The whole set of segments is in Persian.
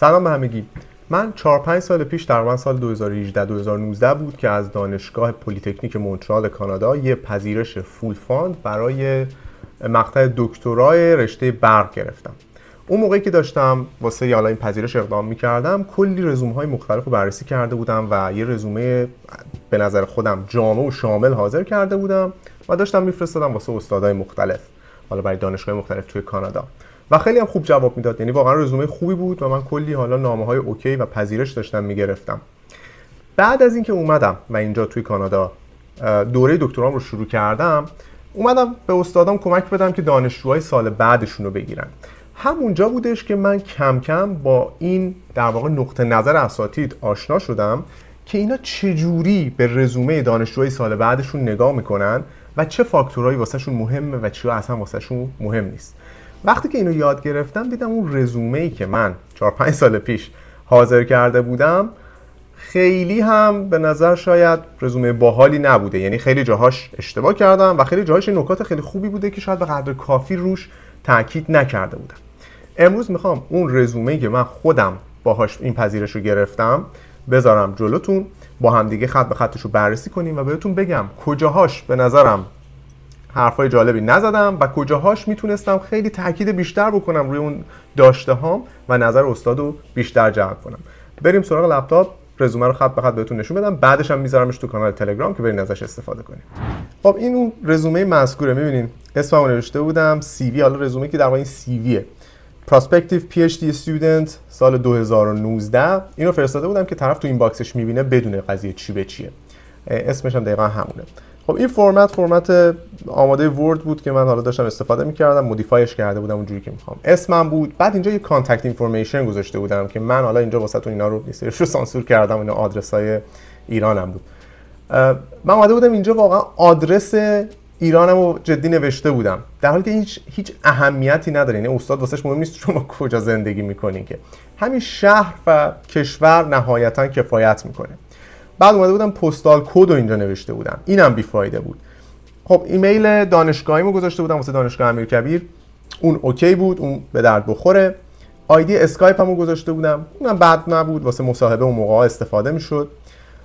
سلام به همگی من 4 5 سال پیش من سال 2018 2019 بود که از دانشگاه پلیتکنیک مونترال کانادا یه پذیرش فول فاند برای مقطع دکترای رشته برق گرفتم اون موقعی که داشتم واسه حالا این پذیرش اقدام میکردم کلی رزوم های مختلف رو بررسی کرده بودم و یه رزومه به نظر خودم جامع و شامل حاضر کرده بودم و داشتم میفرستادم واسه استادای مختلف حالا برای دانشگاه مختلف توی کانادا و خیلی هم خوب جواب میداد یعنی واقعا رزومه خوبی بود و من کلی حالا نامه های اوکی و پذیرش داشتم میگرفتم بعد از اینکه اومدم و اینجا توی کانادا دوره دکترام رو شروع کردم اومدم به استادام کمک بدم که دانشجوهای سال بعدشون رو بگیرن همونجا بودش که من کم کم با این در واقع نقطه نظر اساتید آشنا شدم که اینا چجوری به رزومه دانشجوهای سال بعدشون نگاه میکنن و چه فاکتورهایی واسهشون مهمه و چیا اصلا واسهشون مهم نیست وقتی که اینو یاد گرفتم دیدم اون رزومه ای که من 4 5 سال پیش حاضر کرده بودم خیلی هم به نظر شاید رزومه باحالی نبوده یعنی خیلی جاهاش اشتباه کردم و خیلی جاهاش نکات خیلی خوبی بوده که شاید به قدر کافی روش تاکید نکرده بودم امروز میخوام اون رزومه که من خودم باهاش این پذیرش رو گرفتم بذارم جلوتون با همدیگه خط به خطش رو بررسی کنیم و بهتون بگم کجاهاش به نظرم حرفای جالبی نزدم و کجاهاش میتونستم خیلی تاکید بیشتر بکنم روی اون داشته هام و نظر استادو بیشتر جلب کنم بریم سراغ لپتاپ رزومه رو خط به خط بهتون نشون بدم بعدش هم میذارمش تو کانال تلگرام که برین ازش استفاده کنیم خب این اون رزومه مذکوره میبینین اسممو نوشته بودم سی وی حالا رزومه که در واقع این سی ویه پراسپکتیو پی اچ دی استودنت سال 2019 اینو فرستاده بودم که طرف تو این باکسش میبینه بدون قضیه چی به چیه اسمش هم دقیقا همونه خب این فرمت فرمت آماده ورد بود که من حالا داشتم استفاده میکردم مودیفایش کرده بودم اونجوری که میخوام اسمم بود بعد اینجا یه کانتکت اینفورمیشن گذاشته بودم که من حالا اینجا واسهتون اینا رو رو سانسور کردم اینا آدرس های ایرانم بود من آمده بودم اینجا واقعا آدرس ایرانم رو جدی نوشته بودم در حالی که هیچ هیچ اهمیتی نداره یعنی استاد واسهش مهم نیست شما کجا زندگی میکنین که همین شهر و کشور نهایتا کفایت میکنه بعد اومده بودم پستال کد رو اینجا نوشته بودم اینم بیفایده بود خب ایمیل دانشگاهیمو گذاشته بودم واسه دانشگاه امیرکبیر اون اوکی بود اون به درد بخوره آیدی اسکایپ هم گذاشته بودم اونم بد نبود واسه مصاحبه و موقع استفاده میشد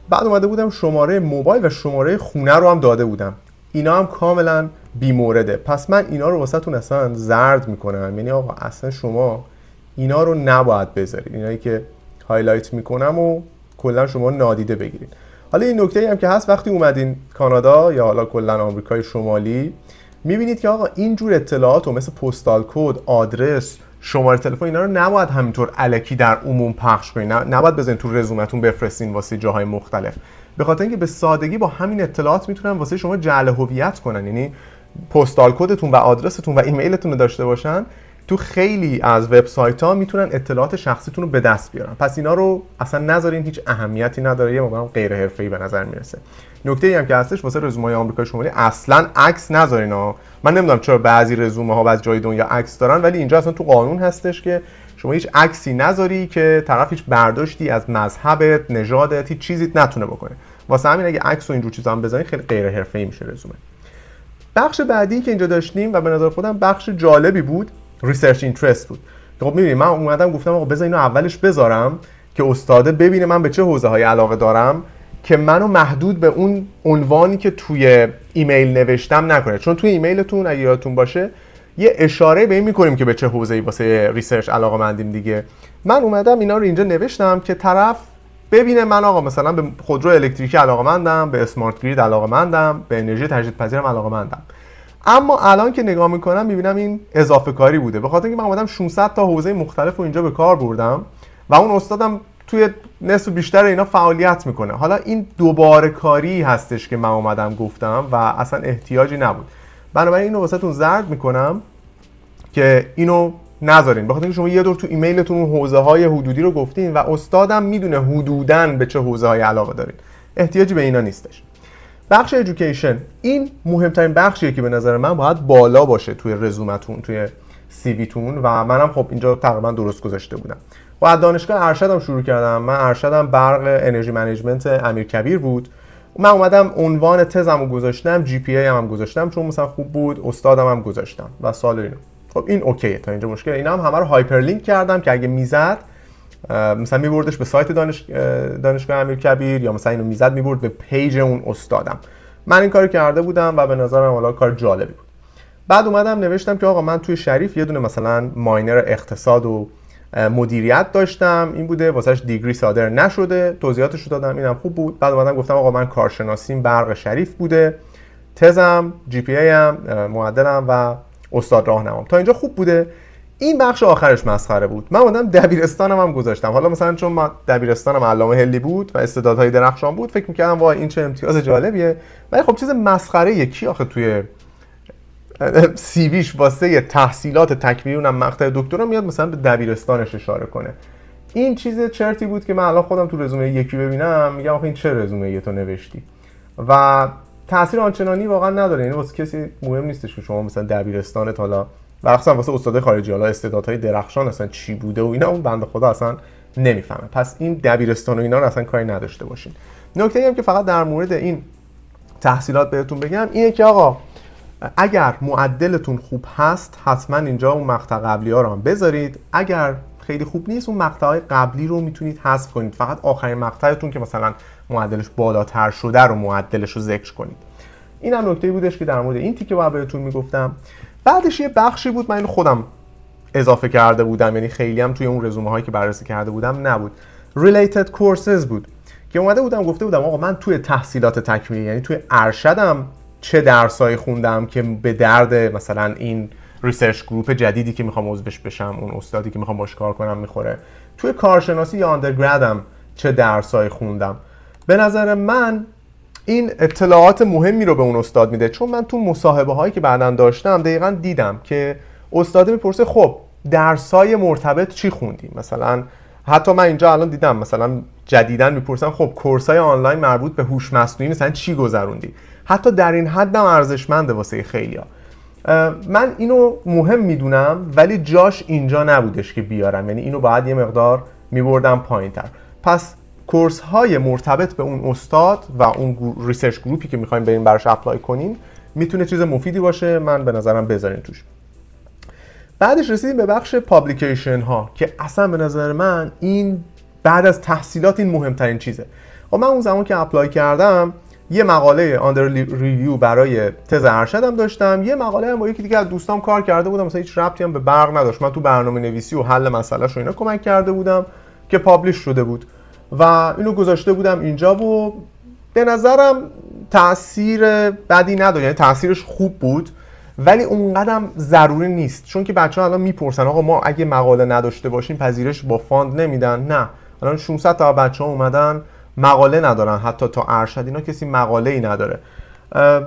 بعد اومده بودم شماره موبایل و شماره خونه رو هم داده بودم اینا هم کاملا بیمورده پس من اینا رو واسه تون اصلا زرد میکنم یعنی آقا اصلا شما اینا رو نباید بذارید اینایی که هایلایت میکنم و کلا شما نادیده بگیرید حالا این نکته هم که هست وقتی اومدین کانادا یا حالا کلا آمریکای شمالی میبینید که آقا جور اطلاعات و مثل پستال کد آدرس شماره تلفن اینا رو نباید همینطور علکی در عموم پخش کنین نباید بزنین تو رزومتون بفرستین واسه جاهای مختلف به خاطر اینکه به سادگی با همین اطلاعات میتونن واسه شما جعل هویت کنن یعنی پستال کدتون و آدرستون و ایمیلتون رو داشته باشن تو خیلی از وبسایت ها میتونن اطلاعات شخصیتون رو به دست بیارن پس اینا رو اصلا نذارین هیچ اهمیتی نداره یه موقع غیر ای به نظر میرسه نکته ای هم که هستش واسه رزومه آمریکا شمالی اصلا عکس نذارین ها من نمیدونم چرا بعضی رزومه ها از جای دنیا عکس دارن ولی اینجا اصلا تو قانون هستش که شما هیچ عکسی نذاری که طرف هیچ برداشتی از مذهبت نژادت هیچ چیزیت نتونه بکنه واسه همین اگه عکس و اینجور چیزا هم بذارین خیلی غیر ای میشه رزومه بخش بعدی که اینجا داشتیم و به نظر خودم بخش جالبی بود ریسرچ اینترست بود خب من اومدم گفتم آقا بذار اینو اولش بذارم که استاده ببینه من به چه حوزه های علاقه دارم که منو محدود به اون عنوانی که توی ایمیل نوشتم نکنه چون توی ایمیلتون اگه یادتون باشه یه اشاره به این میکنیم که به چه حوزه‌ای واسه ریسرچ علاقه مندیم دیگه من اومدم اینا رو اینجا نوشتم که طرف ببینه من آقا مثلا به خودرو الکتریکی علاقه مندم به اسمارت گرید علاقه مندم به انرژی تجدیدپذیرم علاقه مندم اما الان که نگاه میکنم میبینم این اضافه کاری بوده به خاطر اینکه من اومدم 600 تا حوزه مختلف رو اینجا به کار بردم و اون استادم توی نصف بیشتر اینا فعالیت میکنه حالا این دوباره کاری هستش که من اومدم گفتم و اصلا احتیاجی نبود بنابراین اینو واسهتون زرد میکنم که اینو نذارین بخاطر اینکه شما یه دور تو ایمیلتون اون حوزه های حدودی رو گفتین و استادم میدونه حدودن به چه حوزه های علاقه دارین احتیاجی به اینا نیستش بخش ایژوکیشن این مهمترین بخشیه که به نظر من باید بالا باشه توی رزومتون توی سیویتون و منم خب اینجا تقریبا درست گذاشته بودم و از دانشگاه ارشدم شروع کردم من ارشدم برق انرژی منیجمنت کبیر بود من اومدم عنوان تزم رو گذاشتم جی پی هم, هم گذاشتم چون مثلا خوب بود استادم هم گذاشتم و سال اینو خب این اوکیه تا اینجا مشکل اینا هم همه رو هایپرلینک کردم که اگه میزد مثلا میبردش به سایت دانش... دانشگاه امیر کبیر یا مثلا اینو میزد میبرد به پیج اون استادم من این کارو کرده بودم و به نظرم حالا کار جالبی بود بعد اومدم نوشتم که آقا من توی شریف یه دونه مثلا ماینر اقتصاد و مدیریت داشتم این بوده واسهش دیگری صادر نشده توضیحاتش رو دادم اینم خوب بود بعد اومدم گفتم آقا من کارشناسیم برق شریف بوده تزم جی پی ای هم معدلم و استاد راهنمام تا اینجا خوب بوده این بخش آخرش مسخره بود من اومدم دبیرستانم هم گذاشتم حالا مثلا چون من دبیرستانم علامه هلی بود و استعدادهای درخشان بود فکر میکردم وای این چه امتیاز جالبیه ولی خب چیز مسخره یکی آخه توی سیویش واسه تحصیلات تکمیلی اونم مقطع دکترا میاد مثلا به دبیرستانش اشاره کنه این چیز چرتی بود که من الان خودم تو رزومه یکی ببینم میگم آخه این چه رزومه یه تو نوشتی و تاثیر آنچنانی واقعا نداره یعنی واسه کسی مهم نیستش که شما مثلا دبیرستانت حالا و اصلا واسه استاد خارجی حالا استعدادهای درخشان اصلا چی بوده و اینا اون بنده خدا اصلا نمیفهمه پس این دبیرستان و اینا رو اصلا کاری نداشته باشین نکته هم که فقط در مورد این تحصیلات بهتون بگم اینه که آقا اگر معدلتون خوب هست حتما اینجا اون مقطع قبلی ها رو هم بذارید اگر خیلی خوب نیست اون مقطع های قبلی رو میتونید حذف کنید فقط آخرین مقطعتون که مثلا معدلش بالاتر شده رو معدلش رو ذکر کنید این هم نکته بودش که در مورد این تیکه باید بهتون میگفتم بعدش یه بخشی بود من خودم اضافه کرده بودم یعنی خیلی هم توی اون رزومه هایی که بررسی کرده بودم نبود related courses بود که اومده بودم گفته بودم آقا من توی تحصیلات تکمیلی یعنی توی ارشدم چه درسایی خوندم که به درد مثلا این ریسرچ گروپ جدیدی که میخوام عضوش بشم اون استادی که میخوام باش کار کنم میخوره توی کارشناسی یا چه درسایی خوندم به نظر من این اطلاعات مهمی رو به اون استاد میده چون من تو مصاحبه هایی که بعدا داشتم دقیقا دیدم که استاد میپرسه خب های مرتبط چی خوندی مثلا حتی من اینجا الان دیدم مثلا جدیدا میپرسن خب های آنلاین مربوط به هوش مصنوعی مثلا چی گذروندی حتی در این حد هم ارزشمنده واسه خیلیا من اینو مهم میدونم ولی جاش اینجا نبودش که بیارم یعنی اینو باید یه مقدار میبردم پایین پس کورس های مرتبط به اون استاد و اون ریسرچ گروپی که میخوایم بریم براش اپلای کنیم میتونه چیز مفیدی باشه من به نظرم بذارین توش بعدش رسیدیم به بخش پابلیکیشن ها که اصلا به نظر من این بعد از تحصیلات این مهمترین چیزه و خب من اون زمان که اپلای کردم یه مقاله آندر ریویو برای تز ارشدم داشتم یه مقاله هم با یکی دیگه از دوستام کار کرده بودم مثلا هیچ ربطی هم به برق نداشت من تو برنامه نویسی و حل مسئله و اینا کمک کرده بودم که پابلش شده بود و اینو گذاشته بودم اینجا و به نظرم تاثیر بدی نداره یعنی تاثیرش خوب بود ولی اونقدرم ضروری نیست چون که بچه ها الان میپرسن آقا ما اگه مقاله نداشته باشیم پذیرش با فاند نمیدن نه الان 600 تا بچه ها اومدن مقاله ندارن حتی تا ارشد اینا کسی مقاله ای نداره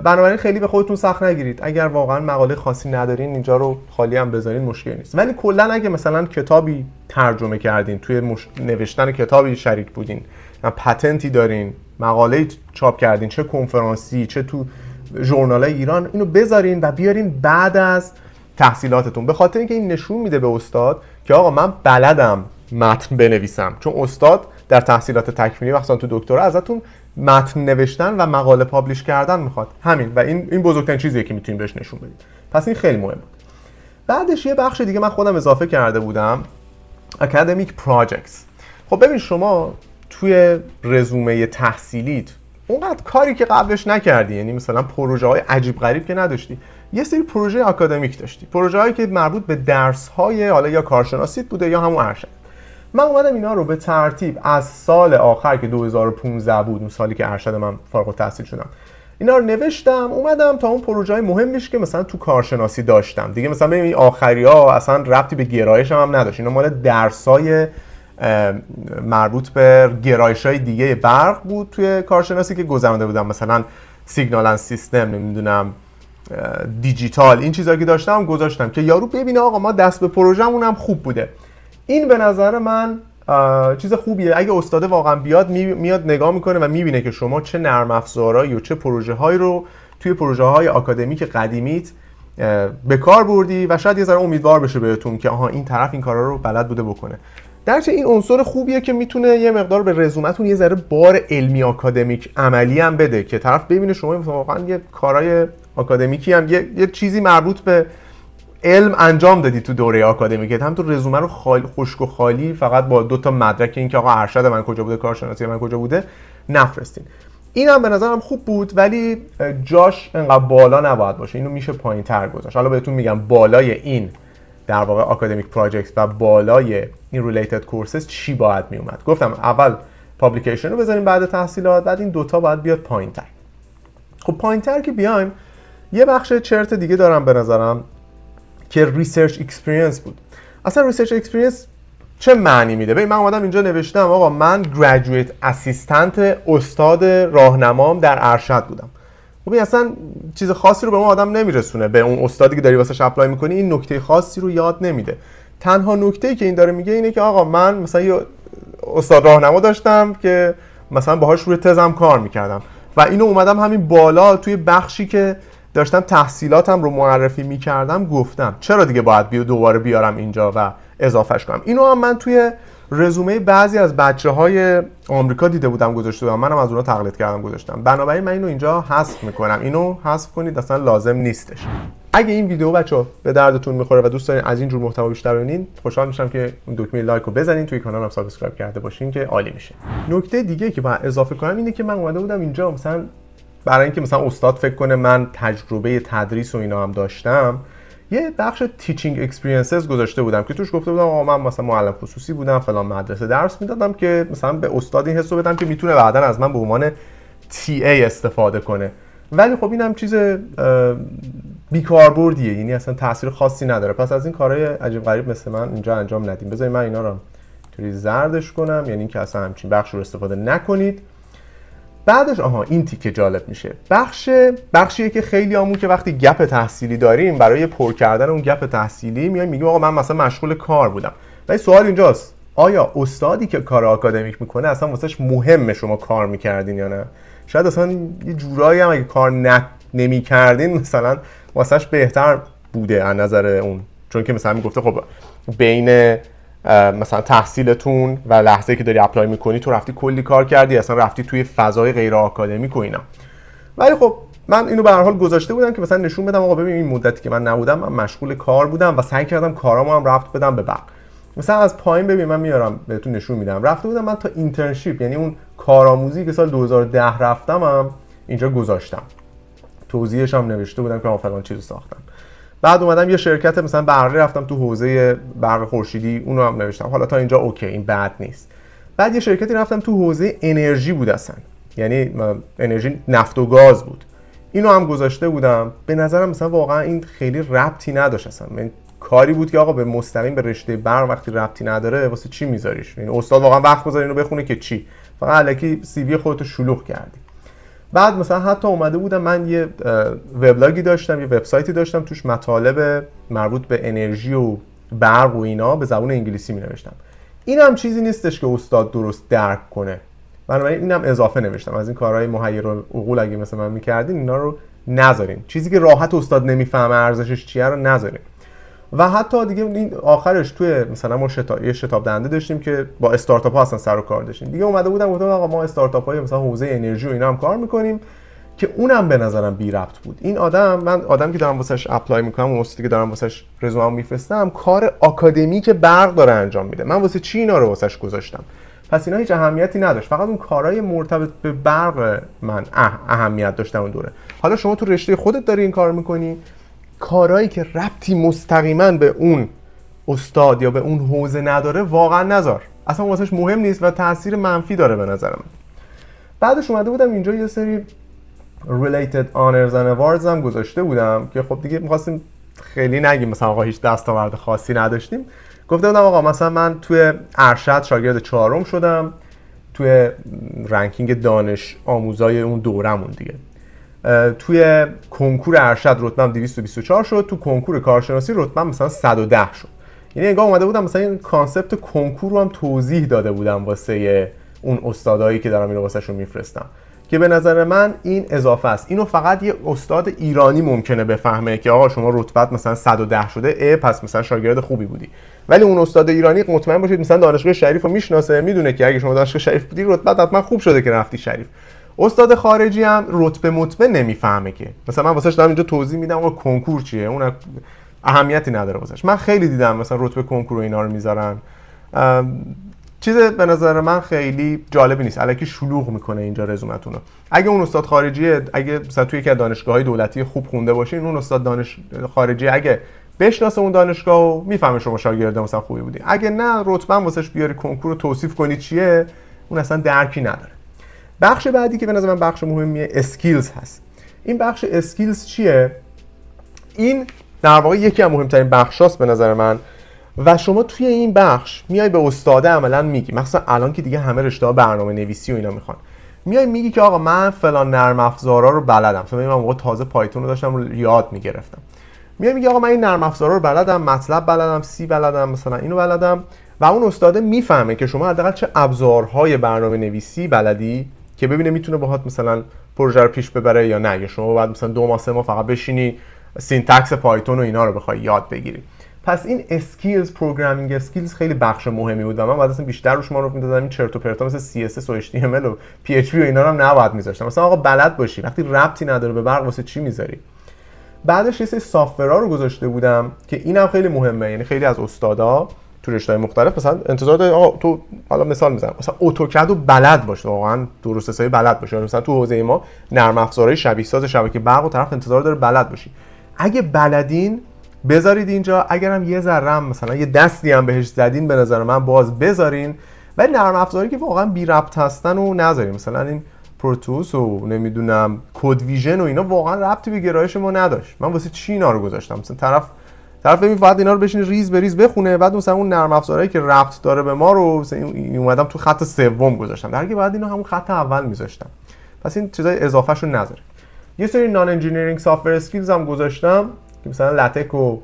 بنابراین خیلی به خودتون سخت نگیرید اگر واقعا مقاله خاصی ندارین اینجا رو خالی هم بذارین مشکل نیست ولی کلا اگه مثلا کتابی ترجمه کردین توی نوشتن کتابی شریک بودین پتنتی دارین مقاله چاپ کردین چه کنفرانسی چه تو ژورنال ایران اینو بذارین و بیارین بعد از تحصیلاتتون به خاطر اینکه این نشون میده به استاد که آقا من بلدم متن بنویسم چون استاد در تحصیلات تکمیلی مثلا تو دکترا ازتون متن نوشتن و مقاله پابلش کردن میخواد همین و این این بزرگترین چیزیه که میتونیم بهش نشون بدیم پس این خیلی مهم بود بعدش یه بخش دیگه من خودم اضافه کرده بودم اکادمیک پراجکتس خب ببین شما توی رزومه تحصیلیت اونقدر کاری که قبلش نکردی یعنی مثلا پروژه های عجیب غریب که نداشتی یه سری پروژه اکادمیک داشتی پروژه هایی که مربوط به درس های حالا یا کارشناسیت بوده یا همون ارشد من اومدم اینا رو به ترتیب از سال آخر که 2015 بود اون سالی که ارشد من فارغ التحصیل شدم اینا رو نوشتم اومدم تا اون پروژه های مهمیش که مثلا تو کارشناسی داشتم دیگه مثلا ببین آخری ها اصلا ربطی به گرایش هم, هم نداشت اینا مال درسای مربوط به گرایش های دیگه برق بود توی کارشناسی که گذرانده بودم مثلا سیگنال سیستم نمیدونم دیجیتال این چیزایی که داشتم گذاشتم که یارو ببینه آقا ما دست به پروژه‌مون هم خوب بوده این به نظر من چیز خوبیه اگه استاده واقعا بیاد میاد نگاه میکنه و میبینه که شما چه نرم افزارهایی و چه پروژه هایی رو توی پروژه های آکادمیک قدیمیت به کار بردی و شاید یه ذره امیدوار بشه بهتون که آها این طرف این کارا رو بلد بوده بکنه درچه این عنصر خوبیه که میتونه یه مقدار به رزومتون یه ذره بار علمی آکادمیک عملی هم بده که طرف ببینه شما واقعا یه کارای آکادمیکی هم یه چیزی مربوط به علم انجام دادی تو دوره آکادمیکت هم تو رزومه رو خال... خشک و خالی فقط با دو تا مدرک اینکه آقا ارشد من کجا بوده کارشناسی من کجا بوده نفرستین این هم به نظرم خوب بود ولی جاش انقدر بالا نباید باشه اینو میشه پایین تر گذاشت حالا بهتون میگم بالای این در واقع اکادمیک پراجکت و بالای این ریلیتد کورسز چی باید میومد گفتم اول پابلیکیشن رو بذاریم بعد تحصیلات بعد این دوتا باید بیاد پایین تر خب پایین تر که بیایم یه بخش چرت دیگه دارم به نظرم که ریسرچ اکسپریانس بود اصلا ریسرچ اکسپریانس چه معنی میده ببین من اومدم اینجا نوشتم آقا من گریجویت اسیستنت استاد راهنمام در ارشد بودم خب اصلا چیز خاصی رو به ما آدم نمیرسونه به اون استادی که داری واسش اپلای میکنی این نکته خاصی رو یاد نمیده تنها نکته ای که این داره میگه اینه که آقا من مثلا یه استاد راهنما داشتم که مثلا باهاش روی تزم کار میکردم و اینو اومدم همین بالا توی بخشی که داشتم تحصیلاتم رو معرفی میکردم گفتم چرا دیگه باید بیو دوباره بیارم اینجا و اضافهش کنم اینو هم من توی رزومه بعضی از بچه های آمریکا دیده بودم گذاشته بودم منم از اونا تقلید کردم گذاشتم بنابراین من اینو اینجا حذف میکنم اینو حذف کنید اصلا لازم نیستش اگه این ویدیو بچه ها به دردتون میخوره و دوست دارین از این جور محتوا بیشتر ببینین خوشحال میشم که اون دکمه لایک رو بزنین توی کانالم سابسکرایب کرده باشین که عالی میشه نکته دیگه که باید اضافه کنم اینه که من اومده بودم اینجا مثلا برای اینکه مثلا استاد فکر کنه من تجربه تدریس و اینا هم داشتم یه بخش تیچینگ اکسپریانسز گذاشته بودم که توش گفته بودم آقا من مثلا معلم خصوصی بودم فلان مدرسه درس میدادم که مثلا به استاد این حسو بدم که میتونه بعدا از من به عنوان تی ای استفاده کنه ولی خب اینم چیز بیکاربردیه یعنی اصلا تاثیر خاصی نداره پس از این کارهای عجیب غریب مثل من اینجا انجام ندیم بذارید من اینا رو توری زردش کنم یعنی اینکه اصلا همچین بخش رو استفاده نکنید بعدش آها این تیکه جالب میشه بخش بخشیه که خیلی آمون که وقتی گپ تحصیلی داریم برای پر کردن اون گپ تحصیلی میای میگیم آقا من مثلا مشغول کار بودم ولی سوال اینجاست آیا استادی که کار آکادمیک میکنه اصلا واسش مهمه شما کار میکردین یا نه شاید اصلا یه جورایی هم اگه کار نمیکردین مثلا واسش بهتر بوده از نظر اون چون که مثلا میگفته خب بین مثلا تحصیلتون و لحظه که داری اپلای میکنی تو رفتی کلی کار کردی اصلا رفتی توی فضای غیر آکادمیک و اینا ولی خب من اینو به هر حال گذاشته بودم که مثلا نشون بدم آقا ببین این مدتی که من نبودم من مشغول کار بودم و سعی کردم کارامو هم رفت بدم به بق مثلا از پایین ببین من میارم بهتون نشون میدم رفته بودم من تا اینترنشیپ یعنی اون کارآموزی که سال 2010 رفتمم اینجا گذاشتم توضیحش هم نوشته بودم که من فلان چیزو ساختم بعد اومدم یه شرکت مثلا برقی رفتم تو حوزه برق خورشیدی اونو هم نوشتم حالا تا اینجا اوکی این بد نیست بعد یه شرکتی رفتم تو حوزه انرژی بود اصلا یعنی انرژی نفت و گاز بود اینو هم گذاشته بودم به نظرم مثلا واقعا این خیلی ربطی نداشت اصلا من کاری بود که آقا به مستقیم به رشته برق وقتی ربطی نداره واسه چی میذاریش یعنی استاد واقعا وقت بذاری اینو بخونه که چی فقط الکی سی وی خودتو شلوغ کردی بعد مثلا حتی اومده بودم من یه وبلاگی داشتم یه وبسایتی داشتم توش مطالب مربوط به انرژی و برق و اینا به زبان انگلیسی می نوشتم این هم چیزی نیستش که استاد درست درک کنه بنابراین اینم اضافه نوشتم از این کارهای مهیر العقول اگه مثلا من میکردین اینا رو نذارین چیزی که راحت استاد نمیفهمه ارزشش چیه رو نذارین و حتی دیگه این آخرش توی مثلا ما شتاب یه شتاب دنده داشتیم که با استارتاپ ها اصلا سر و کار داشتیم دیگه اومده بودم گفتم آقا ما استارتاپ های مثلا حوزه انرژی و اینا هم کار میکنیم که اونم به نظرم بی ربط بود این آدم من آدم که دارم واسش اپلای میکنم و که دارم واسش رزومه میفرستم کار آکادمی که برق داره انجام میده من واسه چی اینا رو واسش گذاشتم پس اینا هیچ اهمیتی نداشت فقط اون کارهای مرتبط به برق من اه اهمیت داشتن اون دوره حالا شما تو رشته خودت داری این کار میکنی کارهایی که ربطی مستقیما به اون استاد یا به اون حوزه نداره واقعا نذار اصلا واسهش مهم نیست و تاثیر منفی داره به نظرم بعدش اومده بودم اینجا یه سری related honors and awards هم گذاشته بودم که خب دیگه میخواستیم خیلی نگیم مثلا آقا هیچ دستاورد خاصی نداشتیم گفته بودم آقا مثلا من توی ارشد شاگرد چهارم شدم توی رنکینگ دانش آموزای اون دورمون دیگه توی کنکور ارشد رتبم 224 شد تو کنکور کارشناسی رتبم مثلا 110 شد یعنی انگار اومده بودم مثلا این کانسپت کنکور رو هم توضیح داده بودم واسه اون استادایی که دارم اینو واسهشون میفرستم که به نظر من این اضافه است اینو فقط یه استاد ایرانی ممکنه بفهمه که آقا شما رتبت مثلا 110 شده پس مثلا شاگرد خوبی بودی ولی اون استاد ایرانی مطمئن باشید مثلا دانشگاه شریف رو میشناسه میدونه که اگه شما دانشگاه شریف بودی رتبت حتما خوب شده که رفتی شریف استاد خارجی هم رتبه مطمئن نمیفهمه که مثلا من واسهش دارم اینجا توضیح میدم اون کنکور چیه اون اهمیتی نداره واسهش من خیلی دیدم مثلا رتبه کنکور رو اینا رو میذارن چیز به نظر من خیلی جالبی نیست الکی شلوغ میکنه اینجا رزومتون رو اگه اون استاد خارجیه اگه مثلا توی یکی از دانشگاه های دولتی خوب خونده باشین اون استاد دانش خارجی اگه بشناسه اون دانشگاه و میفهمه شما شاگرد مثلا خوبی بودی اگه نه رتبه واسش بیاری کنکور رو توصیف کنی چیه اون اصلا درکی نداره بخش بعدی که به نظر من بخش مهمیه اسکیلز هست این بخش اسکیلز چیه این در واقع یکی از مهمترین هاست به نظر من و شما توی این بخش میای به استاده عملا میگی مثلا الان که دیگه همه رشته ها برنامه نویسی و اینا میخوان میای میگی که آقا من فلان نرم افزارا رو بلدم مثلا من موقع تازه پایتون رو داشتم رو یاد میگرفتم میای میگی آقا من این نرم افزارا رو بلدم مطلب بلدم سی بلدم مثلا اینو بلدم و اون استاد میفهمه که شما حداقل چه ابزارهای برنامه نویسی بلدی که ببینه میتونه باهات مثلا پروژه رو پیش ببره یا نه یا شما بعد مثلا دو ماه سه ماه فقط بشینی سینتکس پایتون و اینا رو بخوای یاد بگیری پس این اسکیلز پروگرامینگ اسکیلز خیلی بخش مهمی بود و من بعد اصلا بیشتر روش رو می‌دادم این چرت و پرتا مثل CSS و HTML و PHP و اینا رو هم نباید میذاشتم مثلا آقا بلد باشی وقتی ربطی نداره به برق واسه چی میذاری بعدش یه سری سافت رو گذاشته بودم که اینم خیلی مهمه یعنی خیلی از استادا تو رشته‌های مختلف مثلا انتظار داری آقا تو حالا مثال میزنم مثلا اتوکد و بلد باش واقعا درست حسابی بلد باشه یعنی مثلا تو حوزه ما نرم افزارهای شبیه ساز شبکه برق و طرف انتظار داره بلد باشی اگه بلدین بذارید اینجا اگرم یه ذره مثلا یه دستی هم بهش زدین به نظر من باز بذارین ولی نرم افزاری که واقعا بی ربط هستن و نذارین مثلا این پروتوس و نمیدونم کد ویژن و اینا واقعا ربطی به گرایش ما نداشت من واسه چی اینا رو گذاشتم مثلا طرف طرف این فقط اینا رو بشین ریز به ریز بخونه بعد مثلا اون نرم افزارهایی که ربط داره به ما رو مثلا اومدم تو خط سوم گذاشتم در که بعد اینو همون خط اول میذاشتم پس این چیزای اضافهشون نذاره یه سری نان انجینیرینگ سافت اسکیلز هم گذاشتم که مثلا لاتک و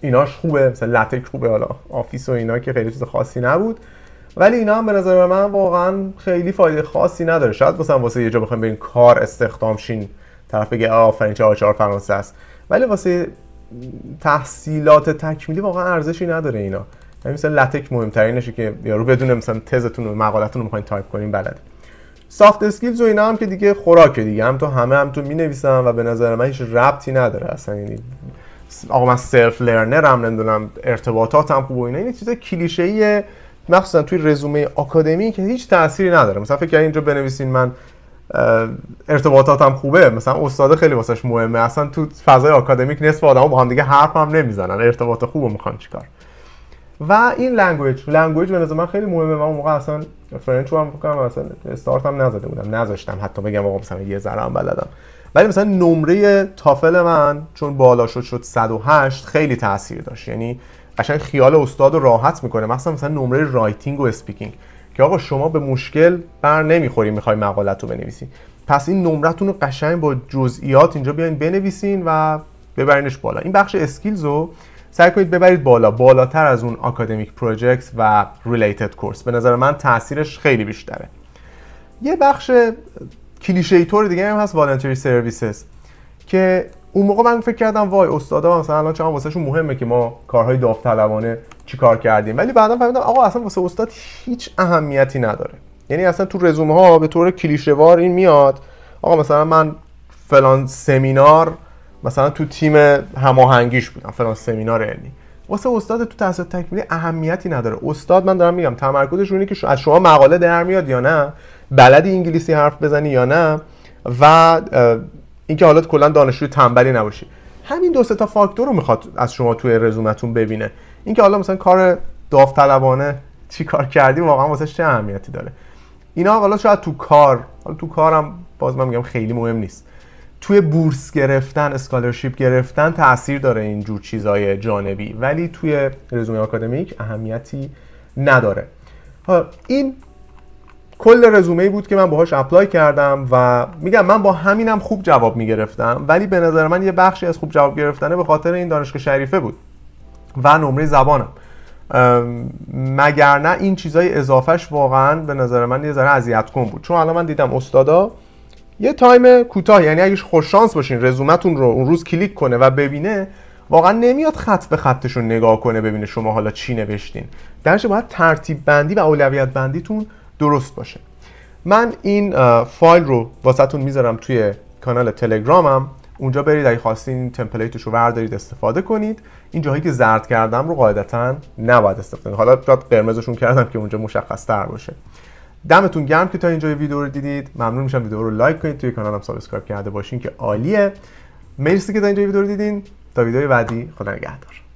ایناش خوبه مثلا لاتک خوبه حالا آفیس و اینا که خیلی چیز خاصی نبود ولی اینا هم به نظر من واقعا خیلی فایده خاصی نداره شاید مثلا واسه یه جا بخوایم بریم کار استخدام شین طرف بگه آفرین چه آچار فرانسه است ولی واسه تحصیلات تکمیلی واقعا ارزشی نداره اینا یعنی مثلا لتک مهمترینشه که یارو بدون مثلا تزتون و مقالتون رو میخواین تایپ کنین بلد سافت اسکیلز و اینا هم که دیگه خوراکه دیگه هم تو همه هم تو مینویسم و به نظر من هیچ ربطی نداره اصلا یعنی آقا من سلف لرنرم نمیدونم ارتباطاتم خوب و اینا این چیز کلیشه‌ایه مخصوصا توی رزومه آکادمی که هیچ تأثیری نداره مثلا فکر اینجا بنویسین من ارتباطات هم خوبه مثلا استاد خیلی واسش مهمه اصلا تو فضای آکادمیک نصف و با هم دیگه حرف هم نمیزنن ارتباط خوب میخوان چیکار و این لنگویج لنگویج به نظر من خیلی مهمه من موقع اصلا فرنچ هم بکنم اصلا استارت هم نزده بودم نذاشتم حتی بگم آقا مثلا یه ذره هم بلدم ولی مثلا نمره تافل من چون بالا شد شد 108 خیلی تاثیر داشت یعنی قشنگ خیال استاد راحت میکنه مثلا مثلا نمره رایتینگ و اسپیکینگ که آقا شما به مشکل بر نمیخوریم میخوای مقالت رو بنویسی پس این نمرتون رو قشنگ با جزئیات اینجا بیاین بنویسین و ببرینش بالا این بخش اسکیلز رو سعی کنید ببرید بالا بالاتر از اون اکادمیک پروژکت و ریلیتد کورس به نظر من تاثیرش خیلی بیشتره یه بخش کلیشه طور دیگه هم هست والنتری سرویسز که اون موقع من فکر کردم وای استادا مثلا الان چقدر واسهشون مهمه که ما کارهای داوطلبانه کار کردیم ولی بعدا فهمیدم آقا اصلا واسه استاد هیچ اهمیتی نداره یعنی اصلا تو رزومه ها به طور کلیشوار این میاد آقا مثلا من فلان سمینار مثلا تو تیم هماهنگیش بودم فلان سمینار علمی واسه استاد تو تحصیل تکمیلی اهمیتی نداره استاد من دارم میگم تمرکزش اینه که از شما مقاله در میاد یا نه بلدی انگلیسی حرف بزنی یا نه و اینکه حالت کلا دانشجوی تنبلی نباشی همین دو تا فاکتور رو میخواد از شما توی رزومتون ببینه اینکه حالا مثلا کار داوطلبانه چی کار کردی واقعا واسه چه اهمیتی داره اینا حالا شاید تو کار حالا تو کارم باز من میگم خیلی مهم نیست توی بورس گرفتن اسکالرشیپ گرفتن تاثیر داره این جور چیزای جانبی ولی توی رزومه آکادمیک اهمیتی نداره این کل رزومه بود که من باهاش اپلای کردم و میگم من با همینم خوب جواب میگرفتم ولی به نظر من یه بخشی از خوب جواب گرفتنه به خاطر این دانشگاه شریفه بود و نمره زبانم مگر نه این چیزای اضافهش واقعا به نظر من یه ذره اذیت کن بود چون الان من دیدم استادا یه تایم کوتاه یعنی اگه خوش شانس باشین رزومتون رو اون روز کلیک کنه و ببینه واقعا نمیاد خط به خطشون نگاه کنه ببینه شما حالا چی نوشتین درش باید ترتیب بندی و اولویت بندیتون درست باشه من این فایل رو واسهتون میذارم توی کانال تلگرامم اونجا برید اگه خواستین تمپلیتش رو وردارید استفاده کنید این جاهایی که زرد کردم رو قاعدتا نباید استفاده کنید حالا شاید قرمزشون کردم که اونجا مشخص تر باشه دمتون گرم که تا اینجا ویدیو رو دیدید ممنون میشم ویدیو رو لایک کنید توی کانالم سابسکرایب کرده باشین که عالیه مرسی که تا اینجا ویدیو رو دیدین تا ویدیو بعدی خدا نگهدار